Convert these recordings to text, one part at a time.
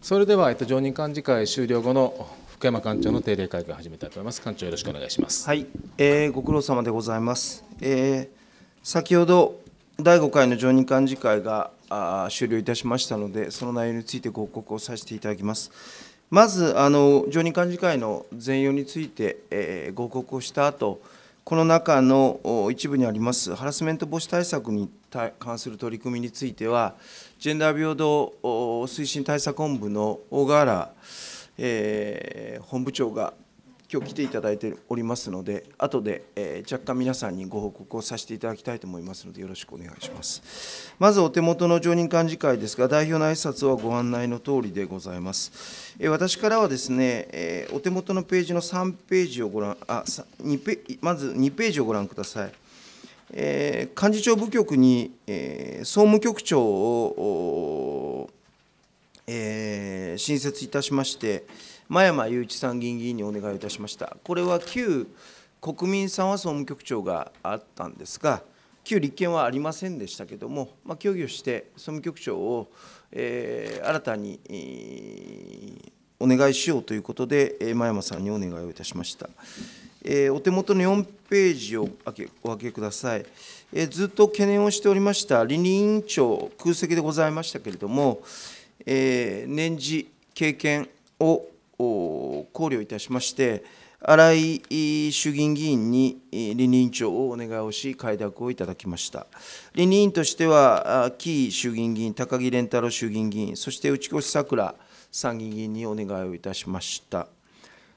それでは、えっと、常任幹事会終了後の福山館長の定例会議を始めたいと思います。館長よろしくお願いします。はい、えー、ご苦労様でございます。えー、先ほど第5回の常任幹事会があ終了いたしましたので、その内容についてご報告をさせていただきます。まずあの常任幹事会の全容について、えー、ご報告をした後、この中の一部にありますハラスメント防止対策に関する取り組みについては、ジェンダー平等推進対策本部の小河原、えー、本部長が今日来ていただいておりますので、後で、えー、若干皆さんにご報告をさせていただきたいと思いますので、よろしくお願いします。まずお手元の常任幹事会ですが、代表の挨拶はご案内のとおりでございます。えー、私からはですね、えー、お手元のページの3ページをご覧、あ2ペまず2ページをご覧ください。えー、幹事長部局に、えー、総務局長を、えー、新設いたしまして、真山雄一参議院議員にお願いいたしました。これは旧国民さんは総務局長があったんですが、旧立憲はありませんでしたけれども、まあ、協議をして総務局長を、えー、新たに、えー、お願いしようということで、真山さんにお願いをいたしました。えー、お手元の4ページをお開けください、えー、ずっと懸念をしておりました倫理委員長空席でございましたけれども、えー、年次経験を考慮いたしまして荒井衆議院議員に倫理委員長をお願いをし快諾をいただきました倫理委員としては紀伊衆議院議員高木蓮太郎衆議院議員そして内越さくら参議院議員にお願いをいたしました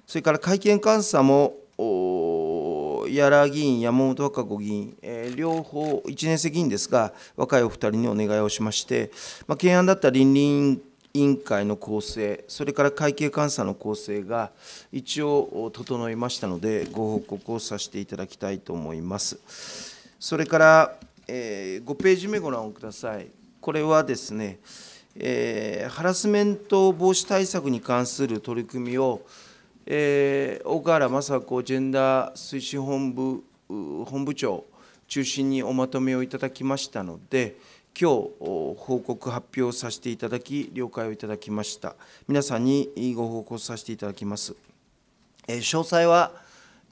それから会見監査も柳議員、山本和歌子議員、えー、両方、1年生議員ですが、若いお二人にお願いをしまして、まあ、懸案だった倫理委員会の構成、それから会計監査の構成が一応整いましたので、ご報告をさせていただきたいと思います。それから、えー、5ページ目ご覧ください。これはですね、えー、ハラスメント防止対策に関する取り組みを、え大川原雅子ジェンダー推進本部本部長中心におまとめをいただきましたので、今日報告発表させていただき、了解をいただきました。皆さんにご報告させていただきます。えー、詳細は、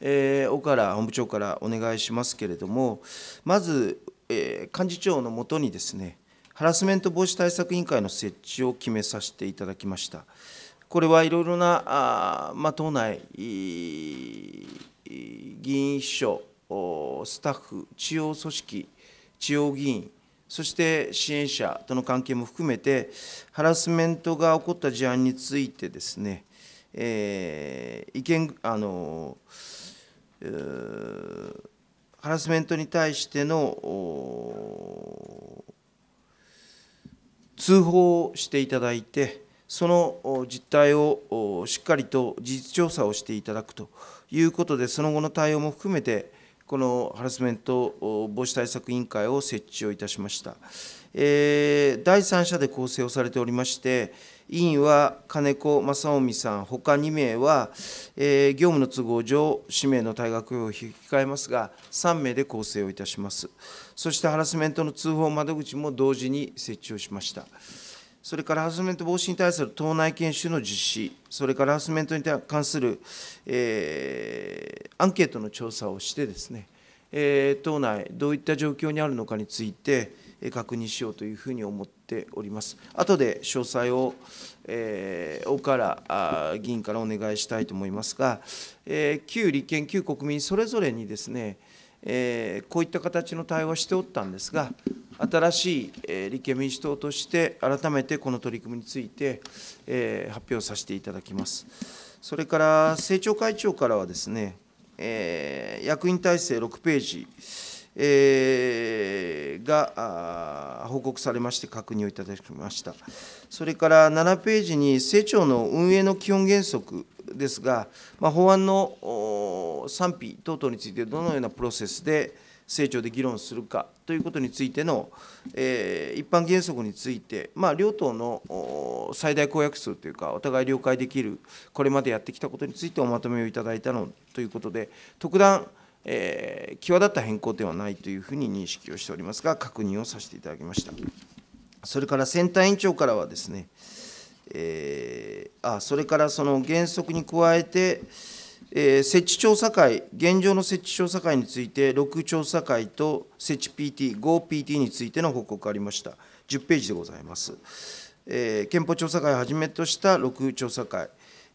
えー、岡原本部長からお願いしますけれども、まず、えー、幹事長のもとにですね、ハラスメント防止対策委員会の設置を決めさせていただきました。これはいろいろなあ、まあ、党内議員秘書、スタッフ、地方組織、地方議員、そして支援者との関係も含めて、ハラスメントが起こった事案についてですね、えー、意見あの、ハラスメントに対しての通報をしていただいて、その実態をしっかりと事実調査をしていただくということで、その後の対応も含めて、このハラスメント防止対策委員会を設置をいたしました。えー、第三者で構成をされておりまして、委員は金子正臣さん、他2名は、えー、業務の都合上、氏名の退学を引き換えますが、3名で構成をいたします。そしてハラスメントの通報窓口も同時に設置をしました。それからハラスメント防止に対する党内研修の実施、それからハラスメントに関する、えー、アンケートの調査をしてですね、えー、党内、どういった状況にあるのかについて、確認しようというふうに思っております。後で詳細を、えー、大原議員からお願いしたいと思いますが、えー、旧立憲、旧国民それぞれにですね、えー、こういった形の対応はしておったんですが、新しい、えー、立憲民主党として、改めてこの取り組みについて、えー、発表させていただきます。それから、政調会長からはですね、え役員体制6ページ、えー、が報告されまして、確認をいただきました。それから7ページに、政長の運営の基本原則ですが、まあ、法案の賛否等々について、どのようなプロセスで政庁で議論するかということについての、えー、一般原則について、まあ、両党の最大公約数というか、お互い了解できる、これまでやってきたことについておまとめをいただいたのということで、特段、えー、際立った変更点はないというふうに認識をしておりますが、確認をさせていただきました。それから選対委員長からはですね、えー、あそれからその原則に加えて、えー、設置調査会、現状の設置調査会について、6調査会と設置 PT、5PT についての報告がありました、10ページでございます。えー、憲法調査会をはじめとした6調査会、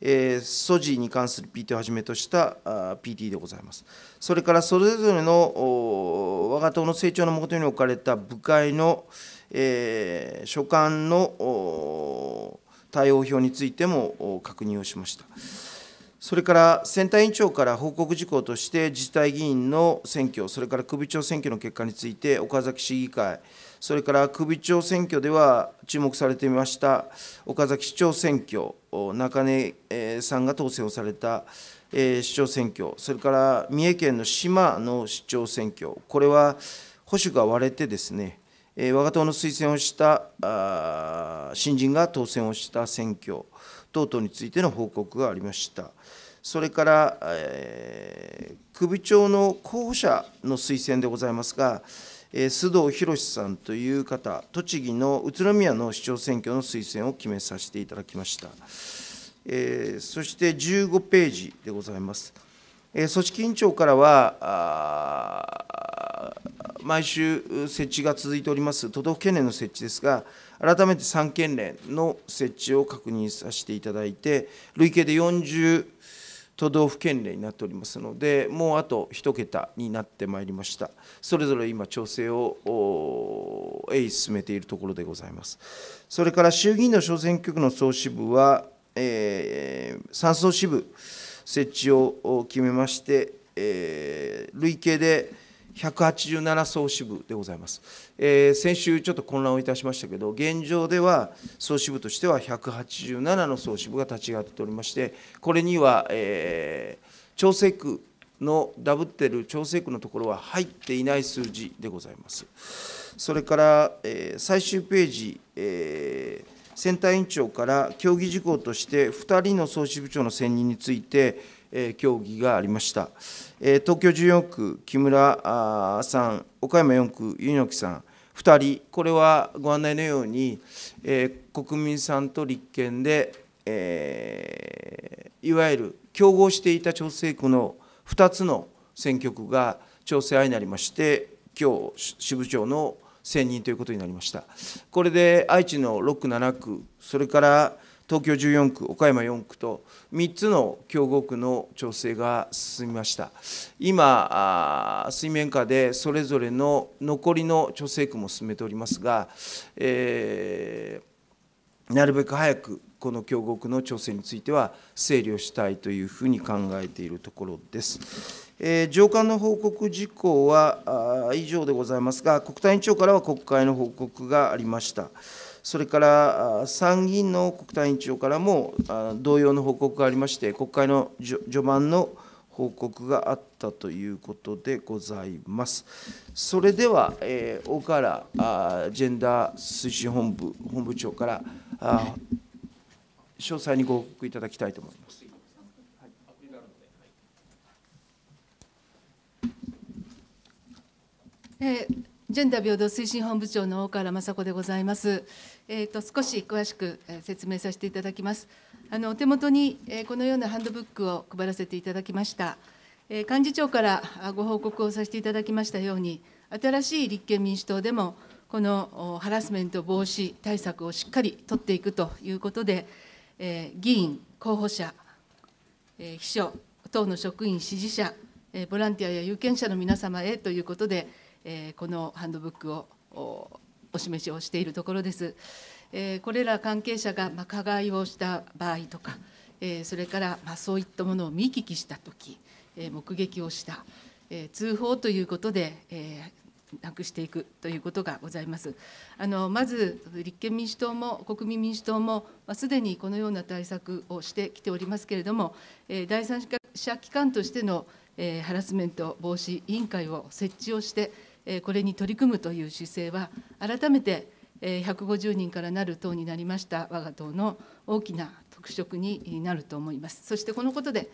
え素地に関する PT をはじめとしたあ PT でございます。それからそれぞれの我が党の成長のもとに置かれた部会の、え所管の対応表についても確認をしました。それから選対委員長から報告事項として、自治体議員の選挙、それから首長選挙の結果について、岡崎市議会、それから首長選挙では注目されていました岡崎市長選挙、中根さんが当選をされた市長選挙、それから三重県の島の市長選挙、これは保守が割れてですね、我が党の推薦をした新人が当選をした選挙等々についての報告がありました。それから、えー、首長の候補者の推薦でございますが、須藤博さんという方、栃木の宇都宮の市長選挙の推薦を決めさせていただきました。えそして15ページでございます。え組織委員長からは、毎週設置が続いております都道府県連の設置ですが、改めて3県連の設置を確認させていただいて、累計で40都道府県令になっておりますのでもうあと1桁になってまいりましたそれぞれ今調整を鋭意進めているところでございますそれから衆議院の小選挙区の総支部は、えー、3総支部設置を決めまして、えー、累計で187総支部でございます、えー、先週ちょっと混乱をいたしましたけど、現状では総支部としては187の総支部が立ち上がっておりまして、これには、えー、調整区のダブってる調整区のところは入っていない数字でございます。それから、えー、最終ページ、えーセンター委員長から協議事項として2人の総支部長の選任について協議がありました。東京14区、木村さん、岡山4区、柚木さん、2人、これはご案内のように、国民さんと立憲で、えいわゆる競合していた調整区の2つの選挙区が調整案になりまして、今日支部長の選任ということになりました。これで愛知の6 7区、それから東京14区、岡山4区と3つの競合区の調整が進みました。今、水面下でそれぞれの残りの調整区も進めておりますが、えー、なるべく早くこの競合区の調整については整理をしたいというふうに考えているところです。えー、上官の報告事項は以上でございますが、国対委員長からは国会の報告がありました。それから参議院の国対委員長からも同様の報告がありまして、国会の序盤の報告があったということでございます。それでは、え大河原ジェンダー推進本部本部長から詳細にご報告いただきたいと思います。えージェンダー平等推進本部長の大原雅子でございます。えーと、少し詳しく説明させていただきます。あのお手元に、えこのようなハンドブックを配らせていただきました。え幹事長からご報告をさせていただきましたように、新しい立憲民主党でも、このハラスメント防止対策をしっかり取っていくということで、え議員、候補者、え秘書、党の職員、支持者、ボランティアや有権者の皆様へということで、えー、このハンドブックをお示しをしているところです。えー、これら関係者がま加害をした場合とか、えー、それからまそういったものを見聞きしたとき、え目撃をした、え通報ということで、えなくしていくということがございます。あのまず立憲民主党も国民民主党も、すでにこのような対策をしてきておりますけれども、第三者機関としての、ハラスメント防止委員会を設置をして、これに取り組むという姿勢は、改めて150人からなる党になりました我が党の大きな特色になると思います。そしてこのことで、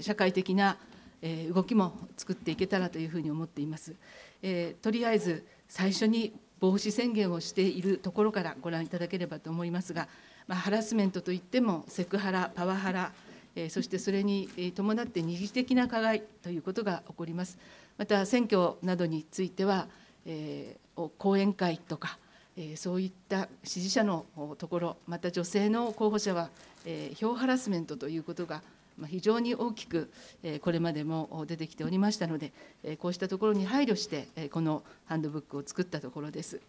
社会的な動きも作っていけたらというふうに思っています。とりあえず最初に防止宣言をしているところからご覧いただければと思いますが、まハラスメントといってもセクハラ、パワハラ、えそしてそれに伴って二次的な加害ということが起こります。また選挙などについては、えー、講演会とか、えー、そういった支持者のところ、また女性の候補者は、えー、票ハラスメントということが非常に大きくえこれまでも出てきておりましたので、えこうしたところに配慮して、えこのハンドブックを作ったところです。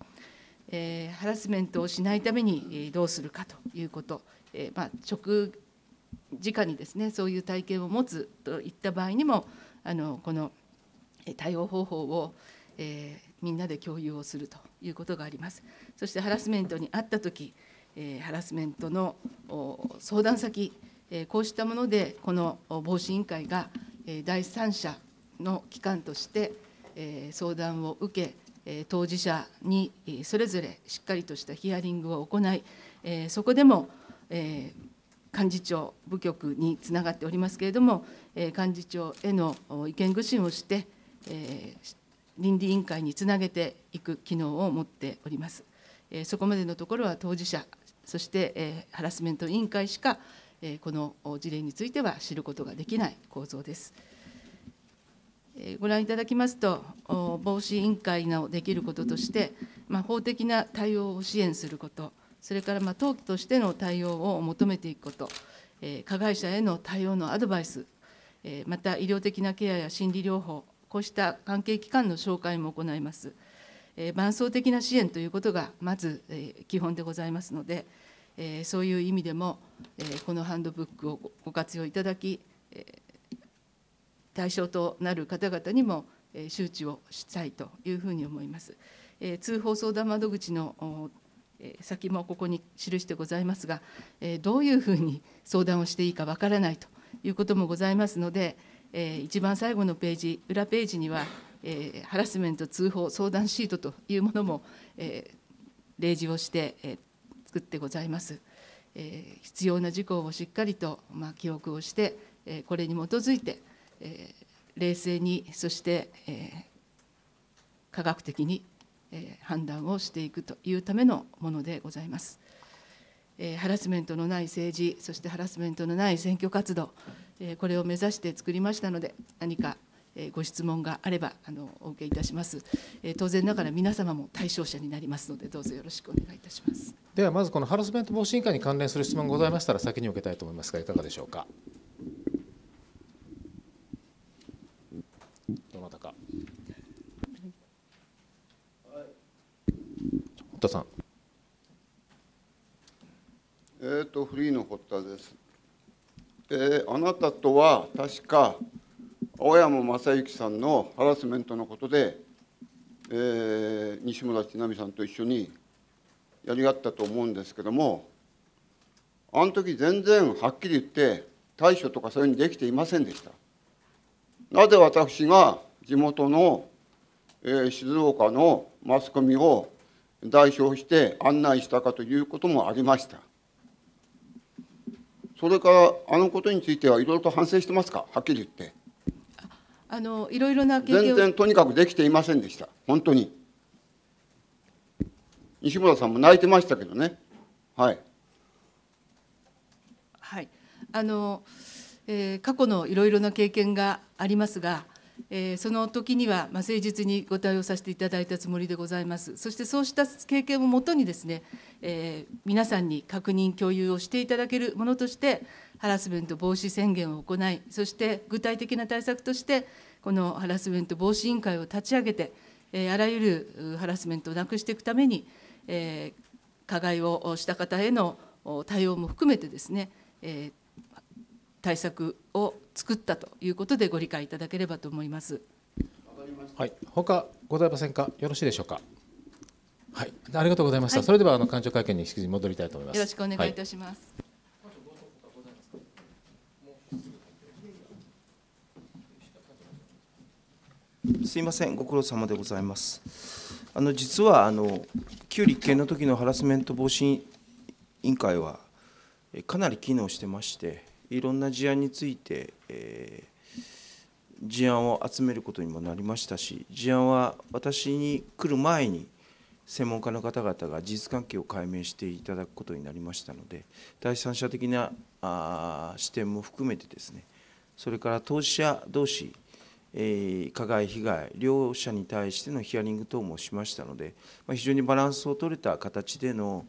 えハラスメントをしないためにどうするかということ、えまあ、直直にですねそういう体験を持つといった場合にもあのこの対応方法を、えー、みんなで共有をするということがあります。そしてハラスメントにあった時、えー、ハラスメントの相談先、えー、こうしたものでこの防止委員会が、え第三者の機関として、え相談を受け当事者にそれぞれしっかりとしたヒアリングを行いそこでも幹事長部局につながっておりますけれども、え幹事長への意見具信をして、え倫理委員会につなげていく機能を持っております。えそこまでのところは当事者そして、えハラスメント委員会しか、えこの事例については知ることができない構造です。ご覧いただきますと、防止委員会のできることとして、ま法的な対応を支援すること、それからまあ党としての対応を求めていくこと、えー、加害者への対応のアドバイス、えー、また医療的なケアや心理療法、こうした関係機関の紹介も行います。えー、伴走的な支援ということがまず、えー、基本でございますので、えー、そういう意味でも、えー、このハンドブックをご活用いただき、えー、対象となる方々にも、えー、周知をしたいというふうに思います。えー、通報相談窓口の先もここに記してございますが、どういうふうに相談をしていいかわからないということもございますので、一番最後のページ、裏ページには、ハラスメント通報相談シートというものも例示をして作ってございます。必要な事項をしっかりと記憶をして、これに基づいて、冷静に、そして科学的にえ判断をしていくというためのものでございます。えハラスメントのない政治、そしてハラスメントのない選挙活動、えこれを目指して作りましたので、何か、えご質問があればあのお受けいたします、え当然ながら皆様も対象者になりますので、どうぞよろしくお願いいたします。ではまずこのハラスメント防止委員会に関連する質問がございましたら先に受けたいと思いますがいかがでしょうか。田さん。えっ、ー、と、フリーの堀田です。えー、あなたとは確か青山正幸さんのハラスメントのことで、えー、西村智奈美さんと一緒にやり合ったと思うんですけどもあの時全然はっきり言って対処とかそういうふうにできていませんでした。なぜ私が地元の、えー、静岡のマスコミを代表して案内したかということもありました。それからあのことについてはいろいろと反省してますか、はっきり言って。あのいろいろな全然とにかくできていませんでした、本当に。西村さんも泣いてましたけどね。はい。はい。あの、えー、過去のいろいろな経験がありますが、えー、その時には、まあ、誠実にご対応させていただいたつもりでございます。そしてそうした経験をもとにですね、えー、皆さんに確認共有をしていただけるものとして、ハラスメント防止宣言を行い、そして具体的な対策として、このハラスメント防止委員会を立ち上げて、えー、あらゆるハラスメントをなくしていくために、えー、加害をした方への対応も含めてですね、えー、対策を作ったということでご理解いただければと思います。はい、他ございませんか、よろしいでしょうか。はい、ありがとうございました。はい、それではあの官庁会見に引き続き戻りたいと思います。よろしくお願いいたします。はいすいません、ご苦労様でございます。あの実はあの旧立憲の時のハラスメント防止委員会はかなり機能してまして、いろんな事案について、えー、事案を集めることにもなりましたし事案は私に来る前に専門家の方々が事実関係を解明していただくことになりましたので第三者的なあ視点も含めてですねそれから当事者同士、えー、加害被害両者に対してのヒアリング等もしましたので、まあ、非常にバランスを取れた形での、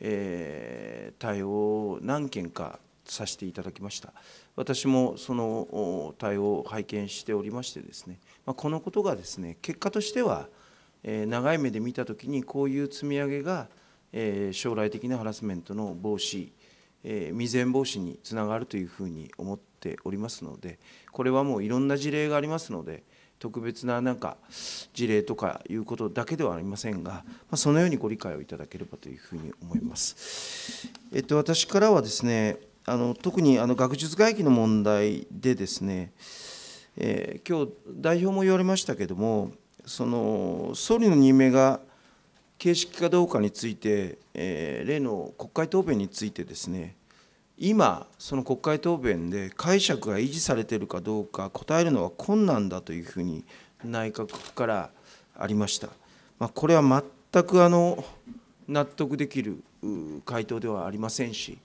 えー、対応を何件かさせていただきました私もその対応を拝見しておりましてですね、まあ、このことがですね結果としては、えー、長い目で見た時にこういう積み上げが、えー、将来的なハラスメントの防止、えー、未然防止につながるというふうに思っておりますのでこれはもういろんな事例がありますので特別ななんか事例とかいうことだけではありませんが、まあ、そのようにご理解をいただければというふうに思います。えっと、私からはですねあの特にあの学術会議の問題でですね、えー、今日代表も言われましたけれどもその総理の任命が形式かどうかについて、えー、例の国会答弁についてですね今その国会答弁で解釈が維持されているかどうか答えるのは困難だというふうに内閣府からありました、まあ、これは全くあの納得できる回答ではありませんし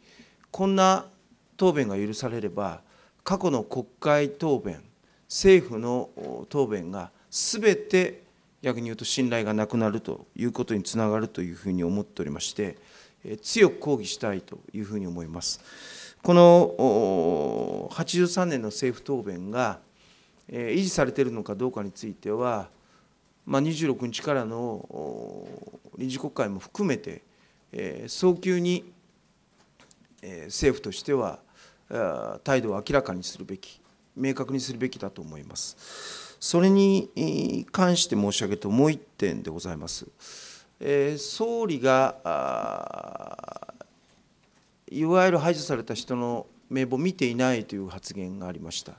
こんな答弁が許されれば過去の国会答弁政府の答弁が全て逆に言うと信頼がなくなるということにつながるというふうに思っておりまして、強く抗議したいというふうに思います。この83年の政府答弁が維持されているのかどうかについては、まあ、26日からの臨時国会も含めて、早急に政府としては態度を明らかにするべき、明確にするべきだと思います。それに関して申し上げると、もう1点でございます。総理がいわゆる排除された人の名簿を見ていないという発言がありました。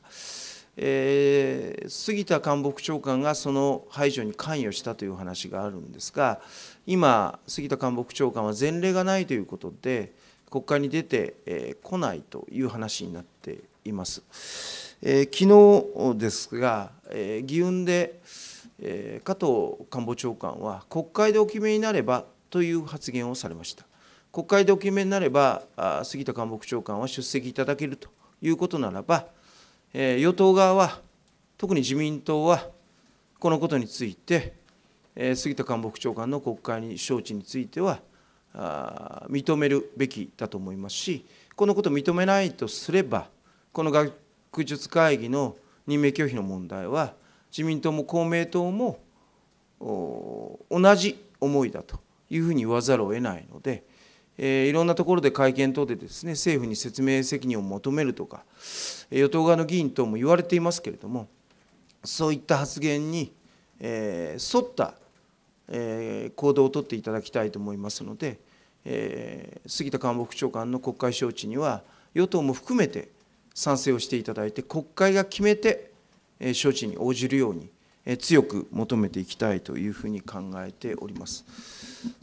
えー、杉田官房副長官がその排除に関与したという話があるんですが、今、杉田官房副長官は前例がないということで、国会に出てえ来ないという話になっています。えー、昨日ですが、え議運で、え加藤官房長官は、国会でお決めになればという発言をされました。国会でお決めになれば、あ、杉田官房長官は出席いただけるということならば、え与党側は、特に自民党は、このことについて、え杉田官房長官の国会に招致については、認めるべきだと思いますしこのことを認めないとすればこの学術会議の任命拒否の問題は自民党も公明党も同じ思いだというふうに言わざるを得ないので、えいろんなところで会見等でですね政府に説明責任を求めるとか与党側の議員等も言われていますけれどもそういった発言に、え沿った、え行動をとっていただきたいと思いますので。えー、杉田官房副長官の国会招致には、与党も含めて賛成をしていただいて、国会が決めて、えー、招致に応じるように、えー、強く求めていきたいというふうに考えております。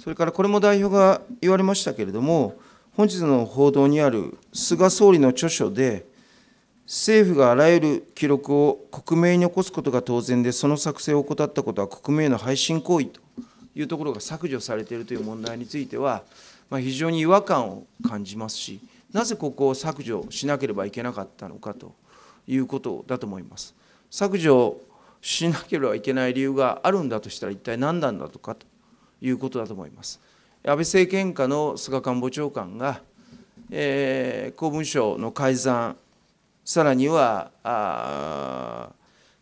それからこれも代表が言われましたけれども、本日の報道にある菅総理の著書で、政府があらゆる記録を国名に起こすことが当然で、その作成を怠ったことは国名の配信行為というところが削除されているという問題については、まあ、非常に違和感を感じますしなぜここを削除しなければいけなかったのかということだと思います。削除しなければいけない理由があるんだとしたら一体何なんだとかということだと思います。安倍政権下の菅官房長官が、えー、公文書の改ざんさらにはあ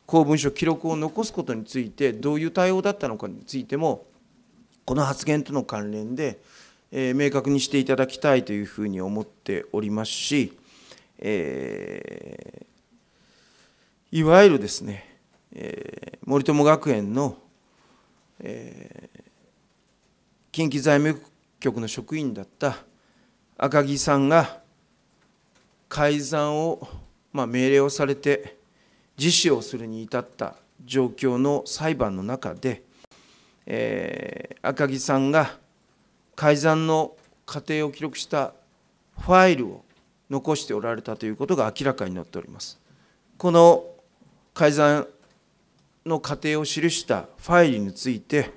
公文書記録を残すことについてどういう対応だったのかについてもこの発言との関連でえ明確にしていただきたいというふうに思っておりますし、えー、いわゆるですね、えー、森友学園の、えー、近畿財務局の職員だった赤木さんが改ざんを、まあ、命令をされて自死をするに至った状況の裁判の中で、え赤木さんが改ざんの過程を記録したファイルを残しておられたということが明らかになっております。この改ざんの過程を記したファイルについて、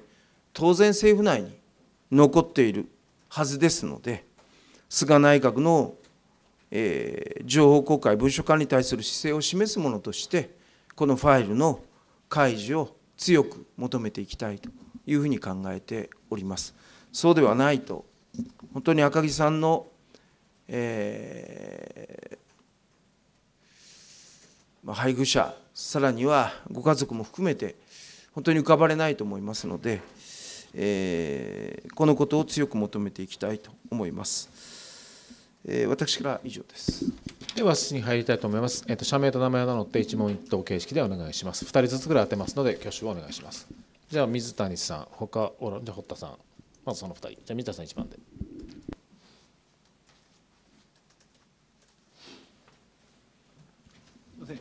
当然政府内に残っているはずですので、菅内閣の、えー、情報公開、文書管理に対する姿勢を示すものとして、このファイルの開示を強く求めていきたいというふうに考えております。そうではないと、本当に赤木さんの、えー、配偶者、さらにはご家族も含めて、本当に浮かばれないと思いますので、えー、このことを強く求めていきたいと思います。えー、私から以上です。では質に入りたいと思います。えっ、と社名と名前を名乗って一問一答形式でお願いします。二人ずつぐらい当てますので挙手をお願いします。じゃあ水谷さん、他じゃあ堀田さん。まずその2人じゃあ水田さん1番で。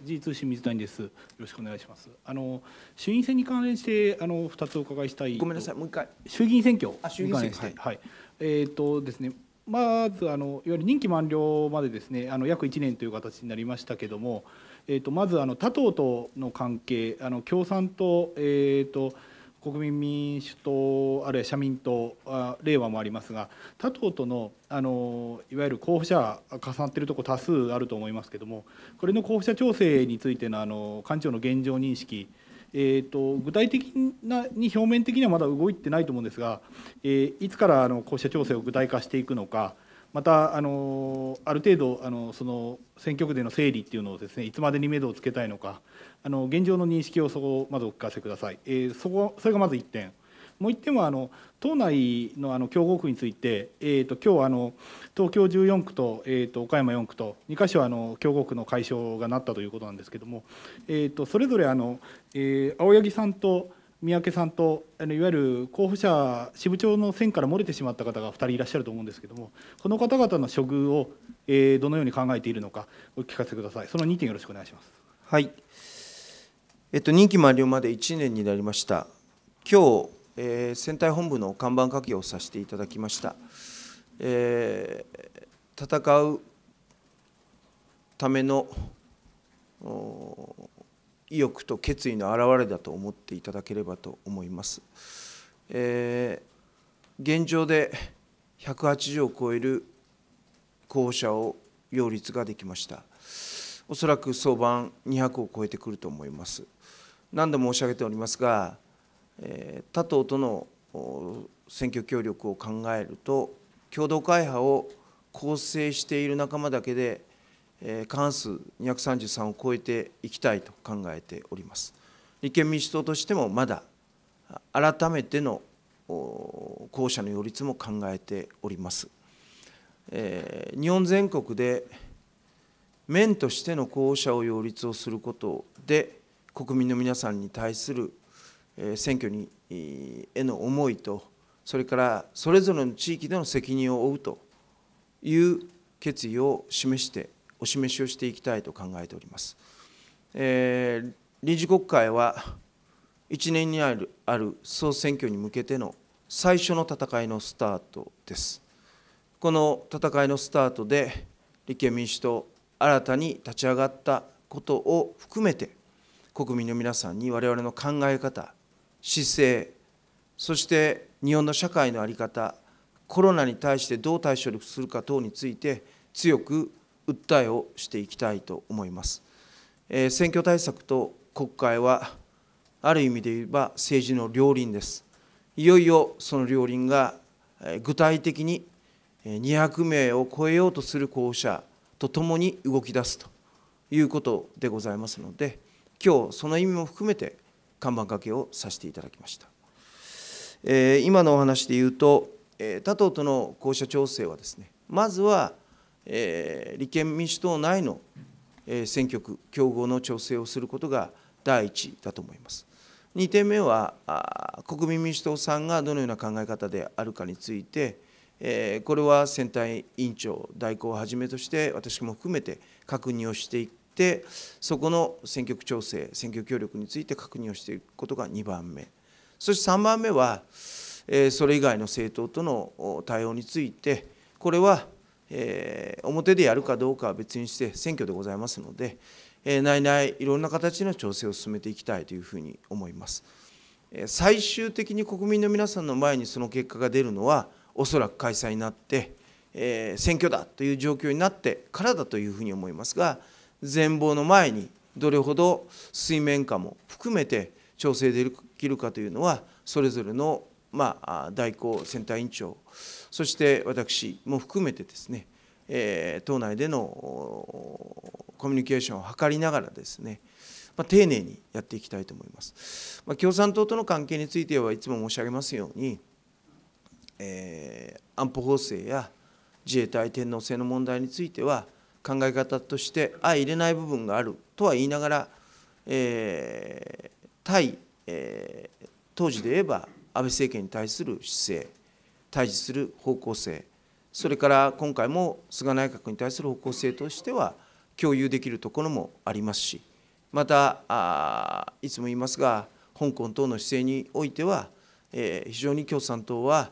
G 通信水谷です。よろしくお願いします。あの衆院選に関連してあの二つお伺いしたい。ごめんなさい、もう一回。衆議院選挙に関連して、はい、はい、えっ、ー、とですね。まずあのいわゆる任期満了までですねあの約一年という形になりましたけれども、えーと、まずあの他党との関係あの共産党、えーと国民民主党あるいは社民党令和もありますが他党とのあのいわゆる候補者重なっているところ多数あると思いますけどもこれの候補者調整についてのあの官庁の現状認識えーと、具体的なに表面的にはまだ動いてないと思うんですが、えー、いつからあのこう調整を具体化していくのか、またあのある程度あのその選挙区での整理っていうのをですねいつまでに目処をつけたいのかあの現状の認識をそこをまずお聞かせください、えー、そこそれがまず1点もう1点はあの党内のあの競合区について、えーと、今日あの東京14区と,、えーと、岡山4区と2か所あの競合区の解消がなったということなんですけれども、えーと、とそれぞれあの、えー、青柳さんと三宅さんとあのいわゆる候補者支部長の選から漏れてしまった方が2人いらっしゃると思うんですけどもこの方々の処遇を、えー、どのように考えているのかお聞かせくださいその2点よろしくお願いしますはいえっと任期満了まで1年になりました今日、えー、選対本部の看板掛けをさせていただきました、えー、戦うための意欲と決意の表れだと思っていただければと思います。えー、現状で180を超える候補者を擁立ができました。おそらく早晩200を超えてくると思います。何度も申し上げておりますが、えー、他党との選挙協力を考えると、共同会派を構成している仲間だけで、過半数233を超えていきたいと考えております。立憲民主党としてもまだ改めての後者の擁立も考えております。えー、日本全国で面としての候補者を擁立をすることで国民の皆さんに対する選挙にへの思いとそれからそれぞれの地域での責任を負うという決意を示してお示しをしていきたいと考えております。えー、臨時国会は1年にあるある総選挙に向けての最初の戦いのスタートです。この戦いのスタートで立憲民主党新たに立ち上がったことを含めて国民の皆さんに我々の考え方姿勢そして日本の社会の在り方コロナに対してどう対処するか等について強く訴えをしていきたいと思います。えー、選挙対策と国会はある意味で言えば政治の両輪です。いよいよその両輪が具体的に200名を超えようとする候補者とともに動き出すということでございますので、今日その意味も含めて看板掛けをさせていただきました。えー、今のお話で言うと、え他党との候補者調整はですね、まずはえー、立憲民主党内の、えー、選挙区、競合の調整をすることが第一だと思います。2点目は、国民民主党さんがどのような考え方であるかについて、えー、これは選対委員長代行をはじめとして、私も含めて確認をしていって、そこの選挙区調整、選挙協力について確認をしていくことが2番目、そして3番目は、えー、それ以外の政党との対応について、これはえー、表でやるかどうかは別にして選挙でございますので、えー、内々いろんな形の調整を進めていきたいというふうに思います。最終的に国民の皆さんの前にその結果が出るのはおそらく開催になって、えー、選挙だという状況になってからだというふうに思いますが全貌の前にどれほど水面下も含めて調整できるかというのはそれぞれの、まあ、代行選対委員長そして私も含めてですね、え党内でのコミュニケーションを図りながらですね、まあ、丁寧にやっていきたいと思います。まあ、共産党との関係についてはいつも申し上げますように、えー、安保法制や自衛隊天皇制の問題については考え方として相入れない部分があるとは言いながら、えー、対、えー、当時で言えば安倍政権に対する姿勢対峙する方向性それから今回も菅内閣に対する方向性としては共有できるところもありますしまたいつも言いますが香港等の姿勢においては、えー、非常に共産党は、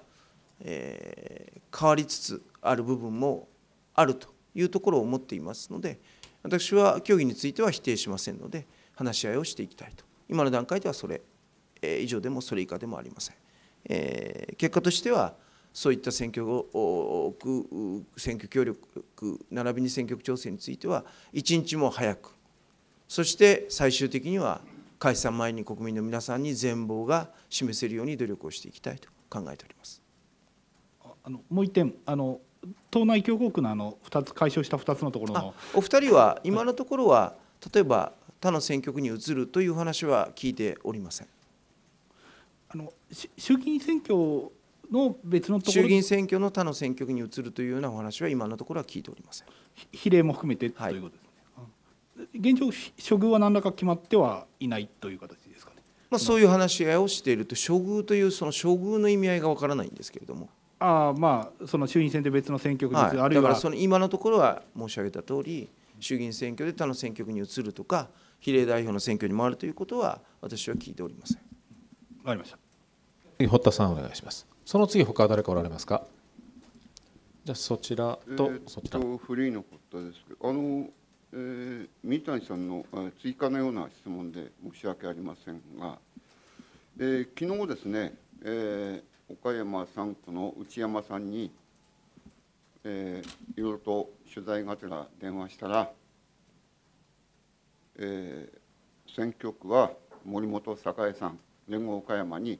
えー、変わりつつある部分もあるというところを思っていますので私は協議については否定しませんので話し合いをしていきたいと今の段階ではそれ、えー、以上でもそれ以下でもありません。え結果としてはそういった選挙を選挙協力並びに選挙区調整については一日も早くそして最終的には解散前に国民の皆さんに全貌が示せるように努力をしていきたいと考えておりますあのもう1点あの党内共和国のあの2つ解消した2つのところのお二人は今のところは、例えば他の選挙区に移るという話は聞いておりませんあの衆議院選挙の別のところ衆議院選挙の他の選挙区に移るというようなお話は、今のところは聞いておりません比例も含めてということですね、はい、現状、処遇は何らか決まってはいないという形ですかね、まあ、そういう話し合いをしていると、処遇という、その処遇の意味合いがわからないんですけれども。ああまあ、その衆院選で別の選挙区です、はい、あるいはだからその今のところは申し上げた通り、衆議院選挙で他の選挙区に移るとか、比例代表の選挙に回るということは、私は聞いておりません。わかりました次堀田さんお願いしますその次他誰かおられますかじゃあそちらとそちら、フリーのことですけどあの、えー、三谷さんの追加のような質問で申し訳ありませんが、えー、昨日ですね、えー、岡山3区の内山さんに、えー、いろいろと取材がてら電話したら、えー、選挙区は森本栄さん連合岡山に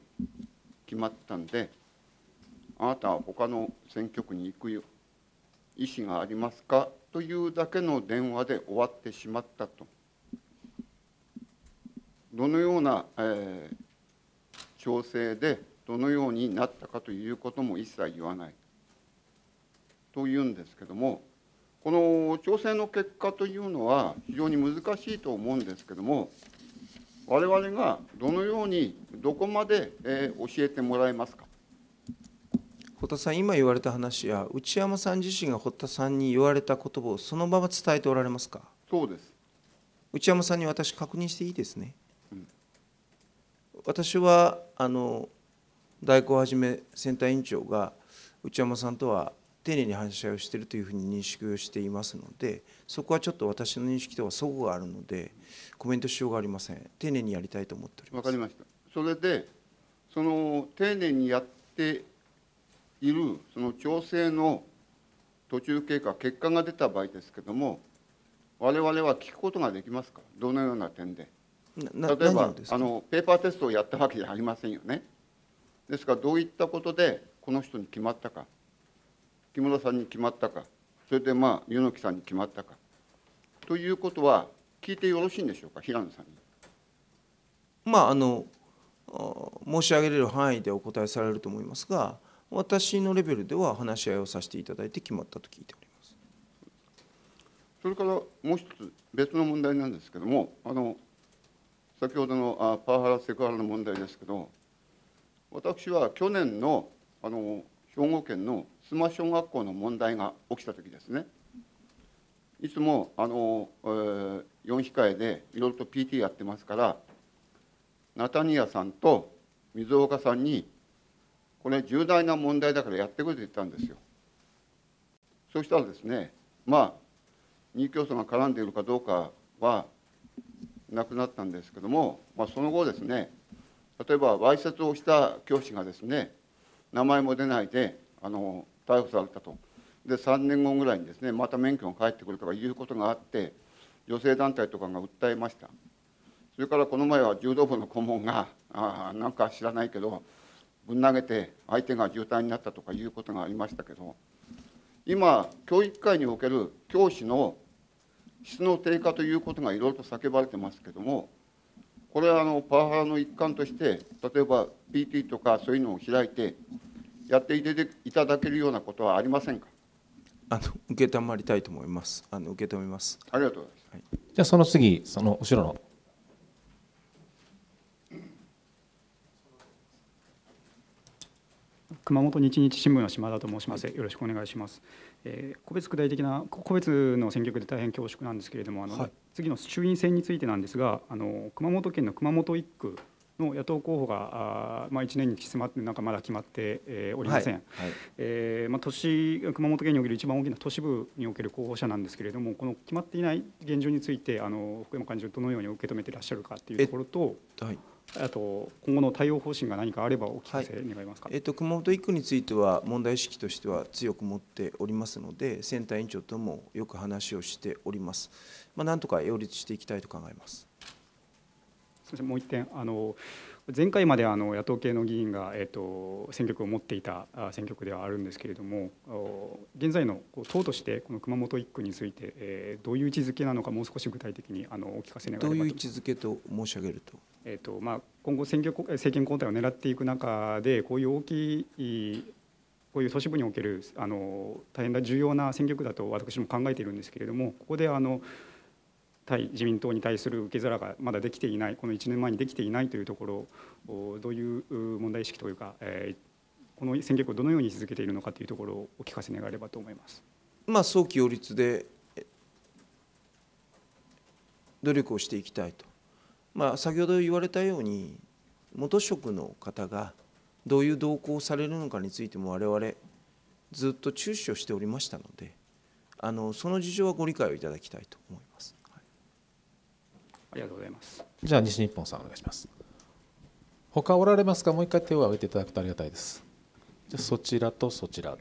決まったんであなたは他の選挙区に行くよ意思がありますかというだけの電話で終わってしまったとどのような、えー、調整でどのようになったかということも一切言わないというんですけどもこの調整の結果というのは非常に難しいと思うんですけども我々がどのようにどこまで、えー、教えてもらえますか堀田さん今言われた話や内山さん自身が堀田さんに言われた言葉をそのまま伝えておられますかそうです内山さんに私確認していいですね、うん、私はあの代行はじめ選対委員長が内山さんとは丁寧に反射をしているというふうに認識をしていますのでそこはちょっと私の認識とは齟齬があるのでコメントしようがありません丁寧にやりたいと思っておりますわかりましたそれでその丁寧にやっているその調整の途中経過結果が出た場合ですけども我々は聞くことができますかどのような点で例えばあのペーパーテストをやったわけじゃありませんよねですからどういったことでこの人に決まったか木村さんに決まったか、それでまあ、柚木さんに決まったか。ということは、聞いてよろしいんでしょうか、平野さんに。まあ、あの申し上げれる範囲でお答えされると思いますが、私のレベルでは話し合いをさせていただいて決まったと聞いております。それからもう一つ、別の問題なんですけれども、あの先ほどのあパワハラ、セクハラの問題ですけど、私は去年のあの兵庫県の須小学校の問題が起きた時ですねいつもあの、えー、4控えでいろいろと PT やってますからナタニアさんと水岡さんにこれ重大な問題だからやってくれと言ったんですよ。そうしたらですねまあ任教祖が絡んでいるかどうかはなくなったんですけども、まあ、その後ですね例えばわいせつをした教師がですね名前も出ないであの逮捕されたと。で3年後ぐらいにですねまた免許が返ってくるとかいうことがあって女性団体とかが訴えましたそれからこの前は柔道部の顧問があなんか知らないけどぶん投げて相手が重体になったとかいうことがありましたけど今教育界における教師の質の低下ということがいろいろと叫ばれてますけどもこれはあのパワハラの一環として例えば PT とかそういうのを開いてやっていていただけるようなことはありませんかあの受けたまりたいと思います。あの受け止めます。ありがとうございます。はい、じゃあその次その後ろの熊本日日新聞の島田と申します。よろしくお願いします。えー、個別具体的な個別の選挙区で大変恐縮なんですけれども、あの、はい、次の衆院選についてなんですが、あの熊本県の熊本一区の野党候補があ、まあ、1年に迫ってなんかまだ決まっておりません、えまあ、都市熊本県における一番大きな都市部における候補者なんですけれどもこの決まっていない現状についてあの福山幹事長どのように受け止めていらっしゃるかというところと。はいあと今後の対応方針が何かあればお聞かせ願いますか、はい、えっと、熊本1区については問題意識としては強く持っておりますので選対委員長ともよく話をしております、まあ、なんとか擁立していきたいと考えます。もう1点あの前回まであの野党系の議員が、えー、と選挙区を持っていた選挙区ではあるんですけれども現在の党としてこの熊本1区について、えー、どういう位置づけなのかもう少し具体的にあのお聞かせ願いどういう位置づけと申し上げると,、えーとまあ、今後選挙政権交代を狙っていく中でこういう大きいこういう都市部におけるあの大変な重要な選挙区だと私も考えているんですけれどもここであの。対自民党に対する受け皿がまだできていないこの1年前にできていないというところをどういう問題意識というか、えこの選挙区をどのように続けているのかというところをお聞かせ願えればと思います。まあ、早期擁立で努力をしていきたいと、まあ、先ほど言われたように元職の方がどういう動向をされるのかについても我々ずっと注視をしておりましたのであのその事情はご理解をいただきたいと思います。ありがとうございますじゃあ西日本さんお願いします他おられますかもう一回手を挙げていただくとありがたいですじゃそちらとそちら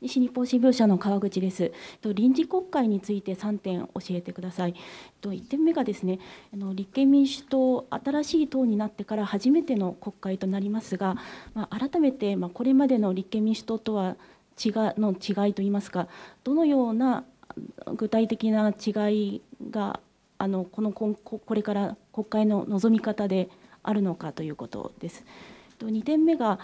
西日本新聞社の川口です。臨時国会について3点教えてください。1点目がですね、立憲民主党、新しい党になってから初めての国会となりますが、まあ、改めて、まあ、これまでの立憲民主党とは違の違いといいますか、どのような具体的な違いがあのこのここれから国会の望み方であるのかということです。2点目が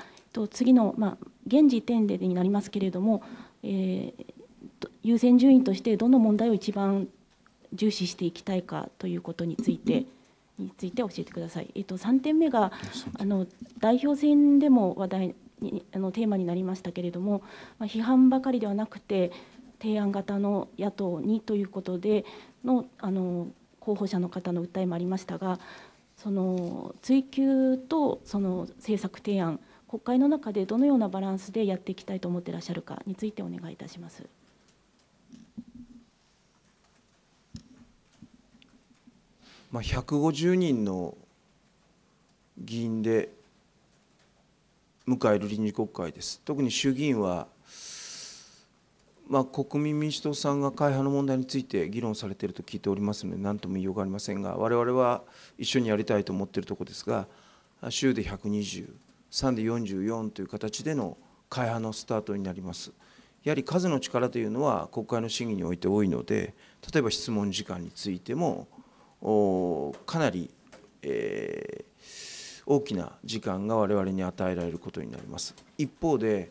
次の、まあ、現時点でになりますけれども、えー、優先順位としてどの問題を一番重視していきたいかということについて。について教えてください。えと3点目があの代表選でも話題にあのテーマになりましたけれども、まあ、批判ばかりではなくて提案型の野党にということでのあの候補者の方の訴えもありましたがその追及とその政策提案国会の中でどのようなバランスでやっていきたいと思っていらっしゃるかについてお願いいたします。まあ、150人の議員で迎える臨時国会です。特に衆議院はまあ、国民民主党さんが会派の問題について議論されていると聞いておりますので、何とも言いようがありませんが、我々は一緒にやりたいと思っているところですが、州で120、3で44という形での会派のスタートになります。やはり数の力というのは国会の審議において多いので、例えば質問時間についても、かなり、えー、大きな時間が我々に与えられることになります。一方で、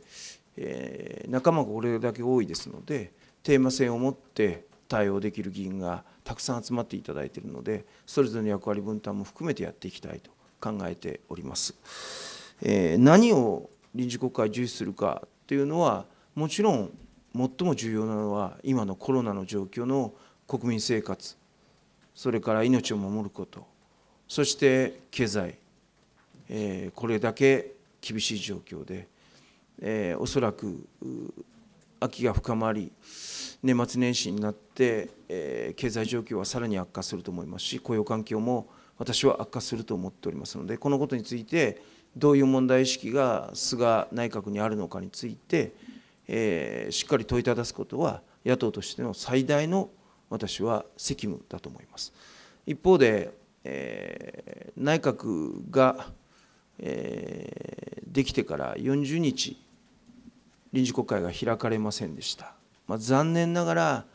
え仲間がこれだけ多いですのでテーマ性を持って対応できる議員がたくさん集まっていただいているのでそれぞれの役割分担も含めてやっていきたいと考えております。え何を臨時国会重視するかというのはもちろん最も重要なのは今のコロナの状況の国民生活それから命を守ることそして経済、えこれだけ厳しい状況でえー、おそらく秋が深まり年末年始になって、えー、経済状況はさらに悪化すると思いますし雇用環境も私は悪化すると思っておりますのでこのことについてどういう問題意識が菅内閣にあるのかについて、えー、しっかり問いただすことは野党としての最大の私は責務だと思います。一方で、えー、内閣が、えー、できてから40日臨時国会が開かれませんでした。まあ、残念ながら、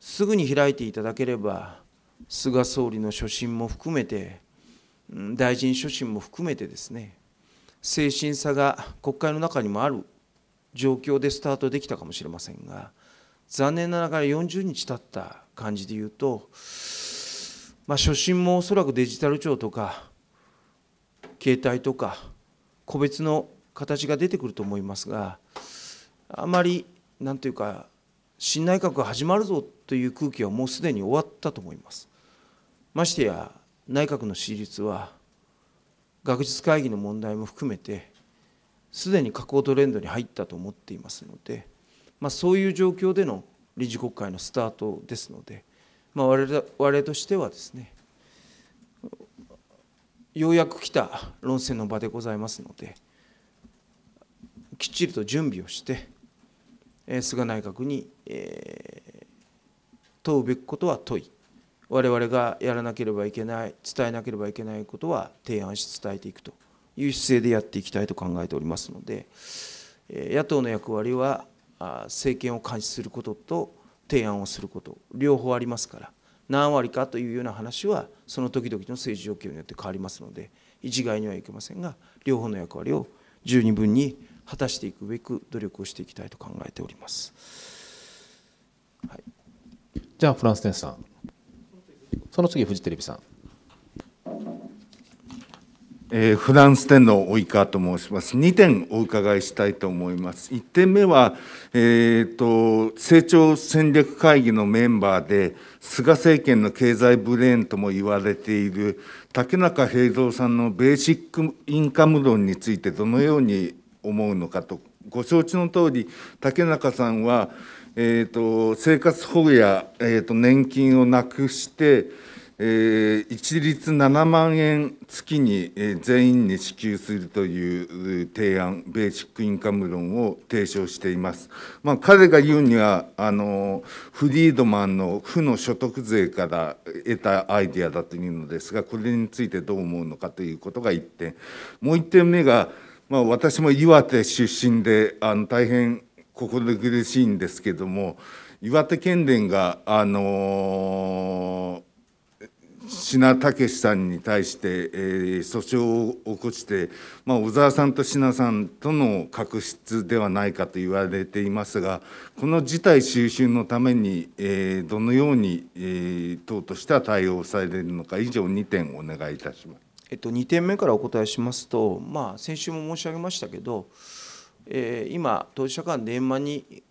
すぐに開いていただければ、菅総理の所信も含めて、大臣所信も含めてですね、精神さが国会の中にもある状況でスタートできたかもしれませんが、残念ながら40日経った感じで言うと、まあ、初心もおそらくデジタル庁とか、携帯とか、個別の形が出てくると思いますが、あまりんというか新内閣が始まるぞという空気はもうすでに終わったと思います。ましてや内閣の支持率は学術会議の問題も含めてすでに下降トレンドに入ったと思っていますので、まあ、そういう状況での臨時国会のスタートですので、まあ、我々としてはですねようやく来た論戦の場でございますのできっちりと準備をして菅内閣に、え問うべきことは問い我々がやらなければいけない伝えなければいけないことは提案し伝えていくという姿勢でやっていきたいと考えておりますので野党の役割は政権を監視することと提案をすること両方ありますから何割かというような話はその時々の政治状況によって変わりますので一概にはいけませんが両方の役割を十二分に果たしていくべく努力をしていきたいと考えております。はい、じゃあフランス店さんその次フジテレビさん、えー、フランス店の及川と申します2点お伺いしたいと思います1点目は、えーと成長戦略会議のメンバーで菅政権の経済ブレーンとも言われている竹中平蔵さんのベーシックインカム論についてどのように思うのかとご承知の通り竹中さんは、えーと、生活保護や、えーと、年金をなくして、えー、一律7万円月に、えー、全員に支給するという提案ベーシックインカム論を提唱しています、まあ、彼が言うにはあのフリードマンの負の所得税から得たアイデアだというのですがこれについてどう思うのかということが1点もう1点目がまあ、私も岩手出身であの大変心苦しいんですけども岩手県連があの志名武さんに対して、えー、訴訟を起こして、まあ、小沢さんと志名さんとの確執ではないかと言われていますがこの事態収拾のために、えー、どのように、えー、党としては対応されるのか以上2点お願いいたします。えっと、2点目からお答えしますと、まあ、先週も申し上げましたけど、えー、今、当事者間で円満に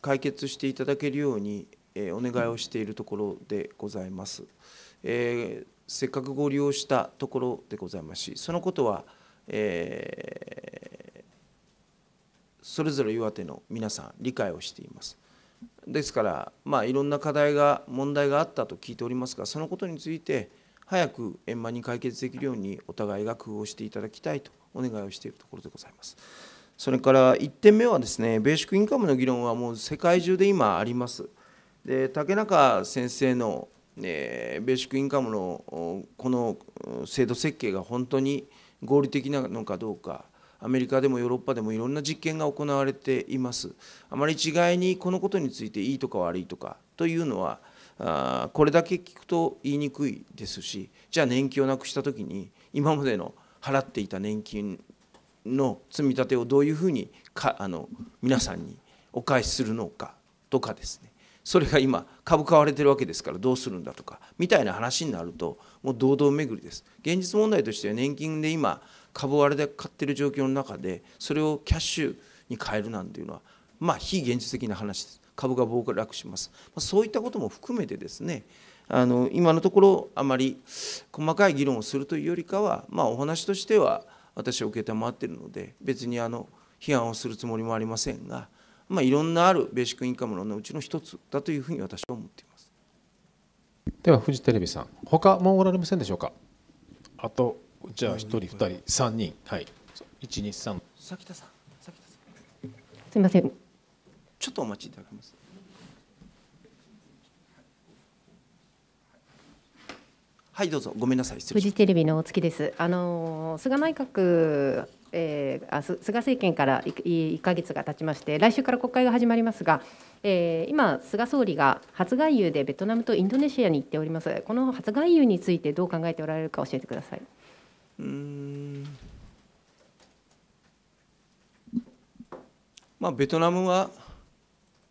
解決していただけるように、えー、お願いをしているところでございます。えー、せっかくご利用したところでございますし、そのことは、えー、それぞれ岩手の皆さん、理解をしています。ですから、まあ、いろんな課題が、問題があったと聞いておりますが、そのことについて、早く円満に解決できるようにお互いが工夫をしていただきたいとお願いをしているところでございます。それから1点目はですね、ベーシックインカムの議論はもう世界中で今あります。で竹中先生の、えー、ベーシックインカムのこの制度設計が本当に合理的なのかどうか。アメリカでもヨーロッパでもいろんな実験が行われています。あまり違いにこのことについていいとか悪いとかというのはあこれだけ聞くと言いにくいですしじゃあ年金をなくした時に今までの払っていた年金の積み立てをどういうふうにかあの皆さんにお返しするのかとかですねそれが今株買われてるわけですからどうするんだとかみたいな話になるともう堂々巡りです現実問題としては年金で今株割れで買ってる状況の中でそれをキャッシュに変えるなんていうのはまあ非現実的な話です株が暴落します、まそういったことも含めてですねあの今のところあまり細かい議論をするというよりかは、まあ、お話としては私は承っているので別にあの批判をするつもりもありませんが、まあ、いろんなあるベーシックインカムのうちの一つだというふうに私は思っていますではフジテレビさん他もおられませんでしょうかあとじゃあ1人2人3人はい123崎田さん崎田さんすみませんちょっとお待ちいただけますはいどうぞごめんなさいフジテレビの月ですあの菅内閣えー、あ菅政権から1か月が経ちまして、来週から国会が始まりますが、えー、今、菅総理が初外遊でベトナムとインドネシアに行っております、この初外遊についてどう考えておられるか教えてください。うんまあ、ベトナムは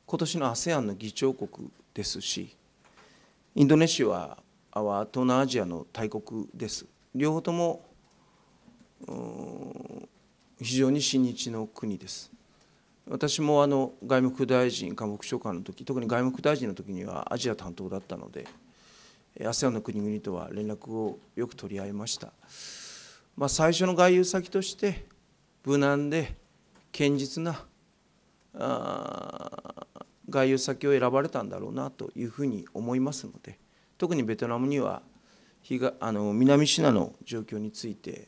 今年の ASEAN の議長国ですしインドネシアは東南アジアの大国です両方とも非常に親日の国です私もあの外務副大臣官房副長官の時特に外務副大臣の時にはアジア担当だったので ASEAN の国々とは連絡をよく取り合いました、まあ、最初の外遊先として無難で堅実な外遊先を選ばれたんだろうなというふうに思いますので特にベトナムには東あの南シナの状況について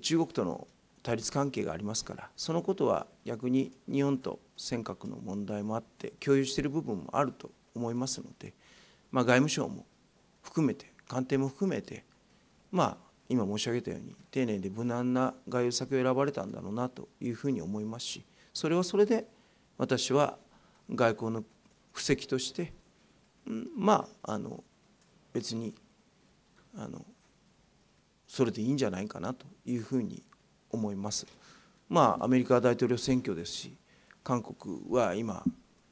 中国との対立関係がありますからそのことは逆に日本と尖閣の問題もあって共有している部分もあると思いますので、まあ、外務省も含めて官邸も含めて、まあ、今申し上げたように丁寧で無難な外遊先を選ばれたんだろうなというふうに思いますしそれはそれで私は外交の布石として、うん、まああの別にあのそれでいいんじゃないかなというふうに思います。まあ、アメリカ大統領選挙ですし韓国は今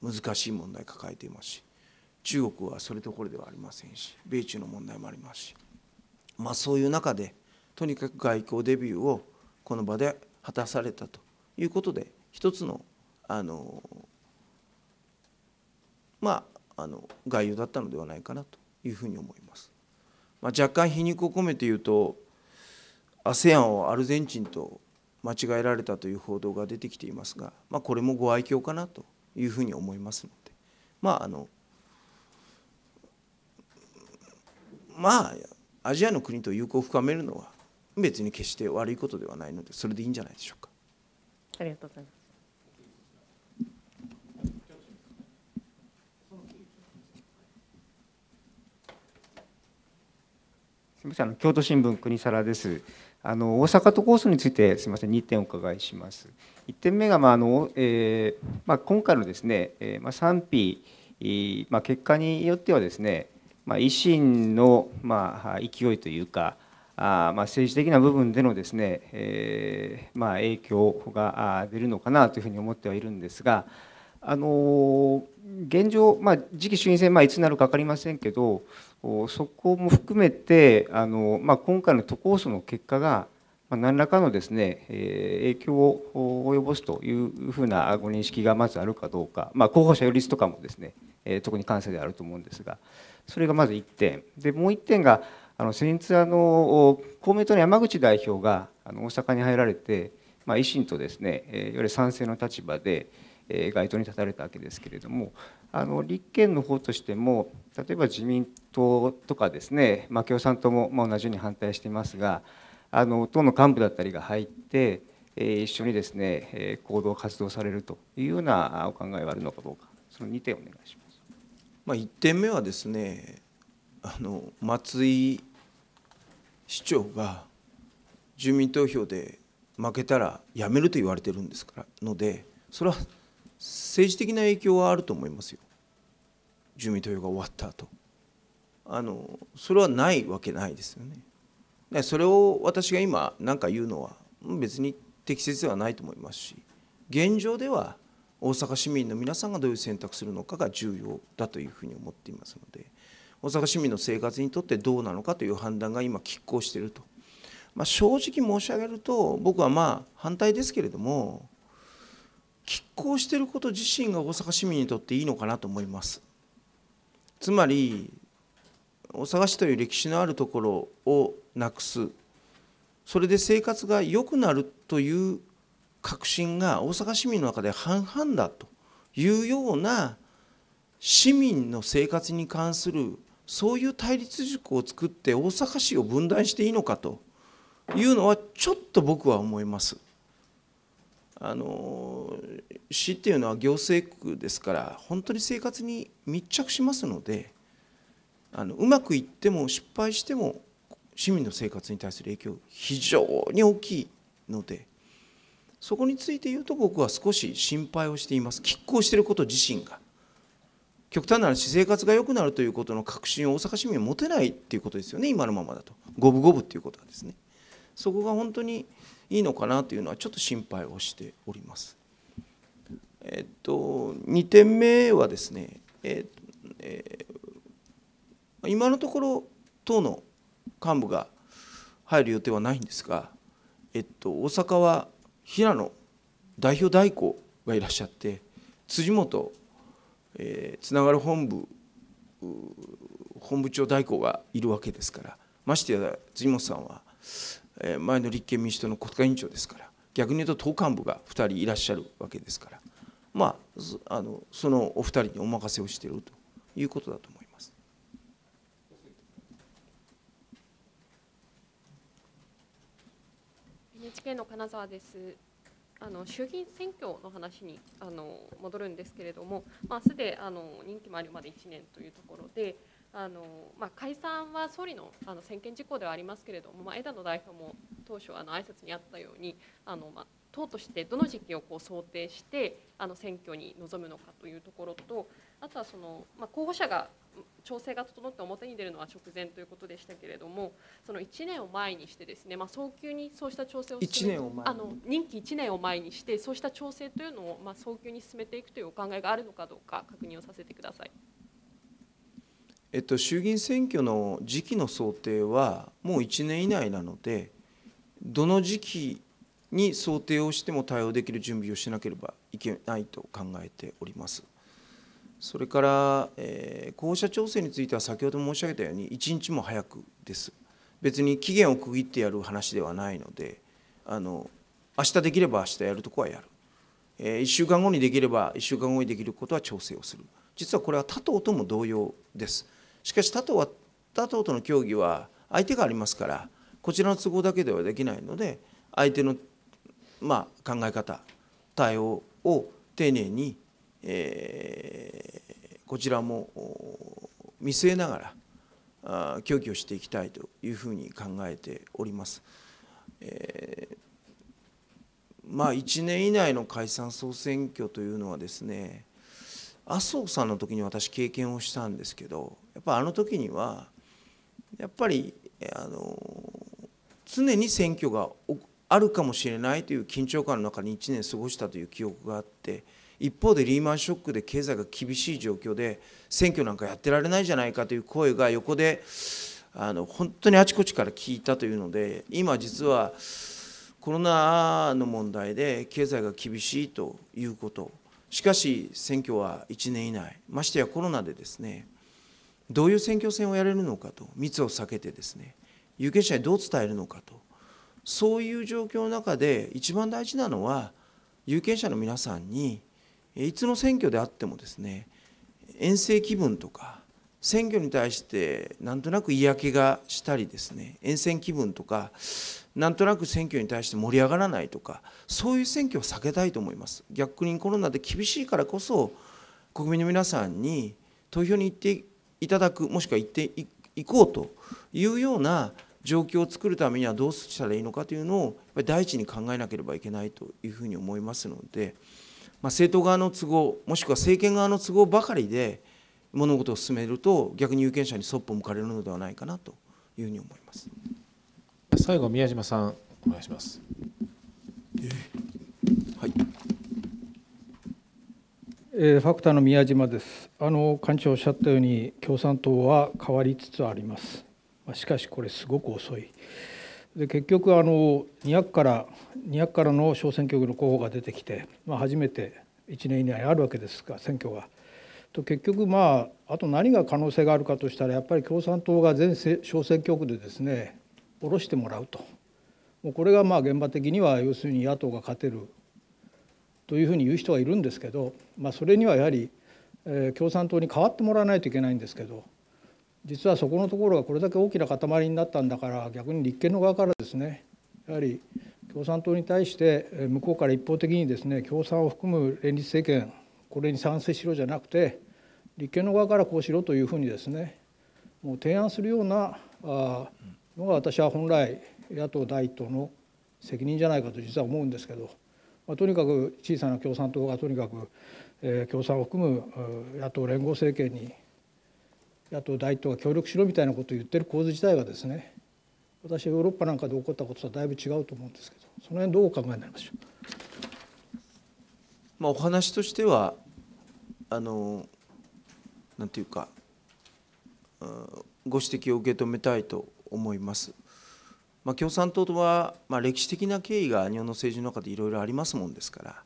難しい問題抱えていますし中国はそれどころではありませんし米中の問題もありますし、まあ、そういう中でとにかく外交デビューをこの場で果たされたということで一つのあのまあ、あの概要だったのではないかなというふうに思います。まあ、若干皮肉を込めて言うと ASEAN をアルゼンチンと間違えられたという報道が出てきていますが、まあ、これもご愛嬌かなというふうに思いますので、まあ、あのまあアジアの国と友好を深めるのは別に決して悪いことではないのでそれでいいんじゃないでしょうか。ありがとうございますません京都新聞国皿ですあの大阪都構想についてすみません2点お伺いします1点目が、まああのえーまあ、今回のですね、えーまあ、賛否、まあ、結果によってはですね、まあ、維新の、まあ、勢いというかあまあ政治的な部分でのですね、えーまあ、影響が出るのかなというふうに思ってはいるんですが、あの現状、まあ、次期衆院選、まあ、いつになるか分かりませんけど、そこも含めて、あのまあ、今回の都構想の結果が、まあ、何らかのですね、えー、影響を及ぼすというふうなご認識がまずあるかどうか、まあ、候補者擁立とかもですね、えー、特に関西であると思うんですが、それがまず1点、でもう1点が、あの先日あの、公明党の山口代表があの大阪に入られて、まあ、維新とですね、いわゆる賛成の立場で、街頭に立たれたわけですけれどもあの立憲の方としても例えば自民党とかですね、まあ、共産党も同じように反対していますがあの党の幹部だったりが入って一緒にですね行動活動されるというようなお考えはあるのかどうかその2点お願いします。まあ、1点目はですねあの松井市長が住民投票で負けたら辞めると言われてるんですからのでそれは政治的な影響はあると思いますよ住民投票が終わった後あのそれはないわけないですよねでそれを私が今何か言うのは別に適切ではないと思いますし現状では大阪市民の皆さんがどういう選択するのかが重要だというふうに思っていますので大阪市民の生活にとってどうなのかという判断が今拮抗していると、まあ、正直申し上げると僕はまあ反対ですけれども拮抗していること自身が大阪市民にとっていいのかなと思います。つまり大阪市という歴史のあるところをなくすそれで生活が良くなるという確信が大阪市民の中で半々だというような市民の生活に関するそういう対立軸を作って大阪市を分断していいのかというのはちょっと僕は思います。あの市っていうのは行政区ですから本当に生活に密着しますのであのうまくいっても失敗しても市民の生活に対する影響非常に大きいのでそこについて言うと僕は少し心配をしています拮抗していること自身が極端な話生活が良くなるということの確信を大阪市民は持てないっていうことですよね今のままだと五分五分っていうことはですね。そこが本当にいいのかなというのはちょっと心配をしております。えっと、2点目はですね、ええー、今のところ党の幹部が入る予定はないんですが、えっと、大阪は平野代表代行がいらっしゃって辻元、えー、つながる本部本部長代行がいるわけですからましてや辻元さんは前の立憲民主党の国家委員長ですから逆に言うと党幹部が2人いらっしゃるわけですからまああのそのお二人にお任せをしているということだと思います。NHK の金沢です。あの衆議院選挙の話にあの戻るんですけれども、まあ、すであの任期満了まで1年というところで、あのまあ、解散は総理のあの専権事項ではありますけれども、まあ、枝野代表も当初あの挨拶にあったようにあの、まあ、党としてどの時期をこう想定してあの選挙に臨むのかというところとあとはその、まあ、候補者が調整が整って表に出るのは直前ということでしたけれどもその1年を前にしてですね、まあ、早急にそうした調整を1年を前あの任期1年を前にしてそうした調整というのを、まあ、早急に進めていくというお考えがあるのかどうか確認をさせてください。えっと、衆議院選挙の時期の想定はもう1年以内なので、どの時期に想定をしても対応できる準備をしなければいけないと考えております。それから、えー、候補者調整については先ほど申し上げたように1日も早くです。別に期限を区切ってやる話ではないので、あの明日できれば明日やるとこはやる、えー、1週間後にできれば1週間後にできることは調整をする、実はこれは他党とも同様です。しかし他党は他党との協議は相手がありますからこちらの都合だけではできないので相手のまあ考え方対応を丁寧に、えー、こちらも見据えながら協議をしていきたいというふうに考えております。えー、まあ、1年以内の解散・総選挙というのはですね麻生さんの時に私経験をしたんですけどやっぱあの時にはやっぱりあの常に選挙があるかもしれないという緊張感の中に1年過ごしたという記憶があって一方でリーマンショックで経済が厳しい状況で選挙なんかやってられないじゃないかという声が横であの本当にあちこちから聞いたというので今実はコロナの問題で経済が厳しいということしかし選挙は1年以内ましてやコロナでですねどういう選挙戦をやれるのかと密を避けてですね有権者にどう伝えるのかとそういう状況の中で一番大事なのは有権者の皆さんにいつの選挙であってもですね遠征気分とか選挙に対してなんとなく嫌気がしたりですね沿線気分とかなんとなく選挙に対して盛り上がらないとかそういう選挙を避けたいと思います逆にコロナで厳しいからこそ国民の皆さんに投票に行っていただくもしくは行っていこうというような状況を作るためにはどうしたらいいのかというのをやっぱり第一に考えなければいけないというふうに思いますので、まあ、政党側の都合もしくは政権側の都合ばかりで物事を進めると逆に有権者にそっぽ向かれるのではないかなというふうに思います最後宮島さんお願いします。えー、ファクターの宮島です。あの館長おっしゃったように共産党は変わりつつあります。まあ、しかしこれすごく遅い。で結局あの200から200からの小選挙区の候補が出てきて、まあ、初めて1年以内あるわけですが選挙が。と結局まああと何が可能性があるかとしたらやっぱり共産党が全小選挙区でですね下ろしてもらうと。もうこれがまあ現場的には要するに野党が勝てるというふうに言う人がいるんですけど、まあ、それにはやはり、えー、共産党に変わってもらわないといけないんですけど実はそこのところがこれだけ大きな塊になったんだから逆に立憲の側からですねやはり共産党に対して向こうから一方的にですね共産を含む連立政権これに賛成しろじゃなくて立憲の側からこうしろというふうにですねもう提案するようなのが私は本来野党第一党の責任じゃないかと実は思うんですけど。まあ、とにかく小さな共産党がとにかく、えー、共産を含む野党連合政権に野党第一党が協力しろみたいなことを言ってる構図自体はですね私はヨーロッパなんかで起こったこととはだいぶ違うと思うんですけどその辺どうお考えになりましょう、まあ、お話としてはあのなんていうかご指摘を受け止めたいと思います。まあ、共産党とは、まあ、歴史的な経緯が日本の政治の中でいろいろありますもんですから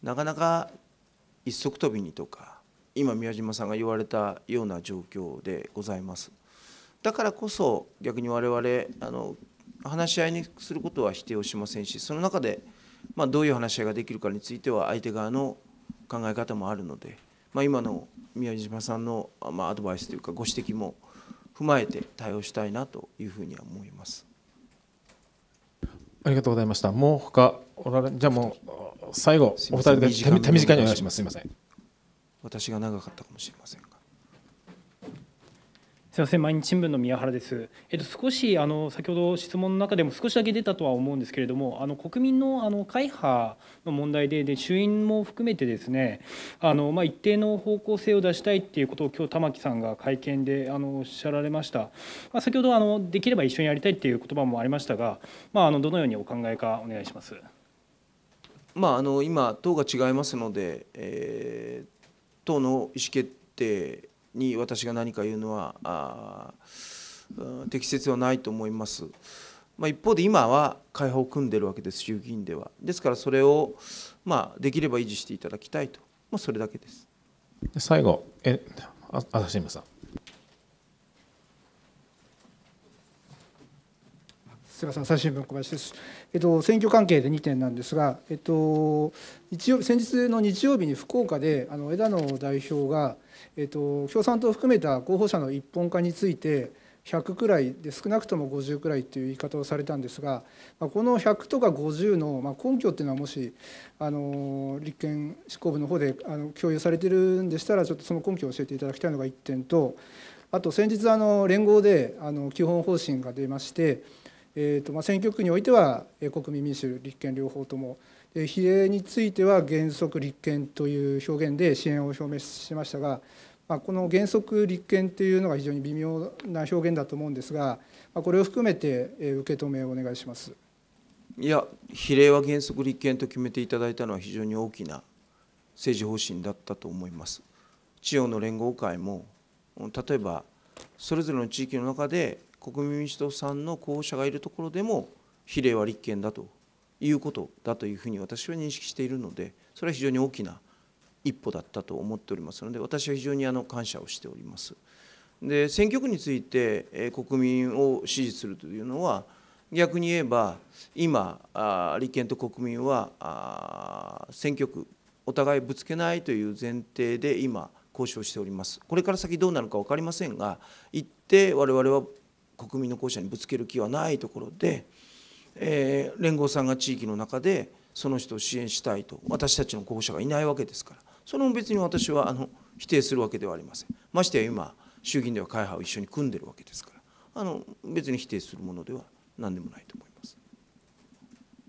なかなか一足飛びにとか今宮島さんが言われたような状況でございますだからこそ逆に我々あの話し合いにすることは否定をしませんしその中で、まあ、どういう話し合いができるかについては相手側の考え方もあるので、まあ、今の宮島さんの、まあ、アドバイスというかご指摘も踏まえて対応したいなというふうには思います。ありがとうございました。もう他おられじゃあもう最後お二人で手短にお願いします。すみません。私が長かったかもしれませんが。すみません毎日新聞の宮原です。えっと少しあの先ほど質問の中でも少しだけ出たとは思うんですけれども、あの国民のあの会派の問題でで衆院も含めてですね、あのまあ一定の方向性を出したいっていうことを今日玉木さんが会見であのおっしゃられました。まあ先ほどあのできれば一緒にやりたいっていう言葉もありましたが、まああのどのようにお考えかお願いします。まああの今党が違いますので、えー、党の意思決定に私が何か言うのは適切はないと思います。まあ、一方で今は会派を組んでるわけです、衆議院では。ですから、それを、まあ、できれば維持していただきたいと、まあ、それだけです。最後、え、あ、あ、すん。すみません最新聞小林です、えっと、選挙関係で2点なんですが、えっと、日曜先日の日曜日に福岡であの枝野代表が、えっと、共産党を含めた候補者の一本化について100くらいで少なくとも50くらいという言い方をされたんですが、まあ、この100とか50の、まあ、根拠っていうのはもしあの立憲執行部の方であの共有されてるんでしたらちょっとその根拠を教えていただきたいのが1点とあと先日あの連合であの基本方針が出まして。えーとまあ、選挙区においては、え国民民主立憲両方とも、え比例については原則立憲という表現で支援を表明しましたが、まあ、この原則立憲というのが非常に微妙な表現だと思うんですが、まあ、これを含めて、え受け止めをお願いします。いや比例は原則立憲と決めていただいたのは非常に大きな政治方針だったと思います。地方の連合会も例えばそれぞれの地域の中で国民民主党さんの候補者がいるところでも比例は立憲だということだというふうに私は認識しているのでそれは非常に大きな一歩だったと思っておりますので私は非常にあの感謝をしております。で選挙区について国民を支持するというのは逆に言えば今立憲と国民は選挙区お互いぶつけないという前提で今交渉しておりますこれから先どうなるか分かりませんが一定我々は国民の候補者にぶつける気はないところで、えー、連合さんが地域の中でその人を支援したいと私たちの候補者がいないわけですからそれも別に私はあの否定するわけではありませんましてや今衆議院では会派を一緒に組んでるわけですからあの別に否定するものでは何でもないと思います。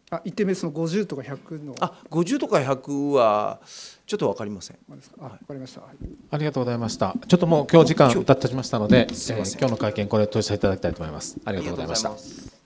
あ一点目その五十とか百のあ五十とか百はちょっとわかりませんあわかりました、はい、ありがとうございましたちょっともう今日時間経ちましたので、えー、今日の会見これ閉じていただきたいと思いますありがとうございました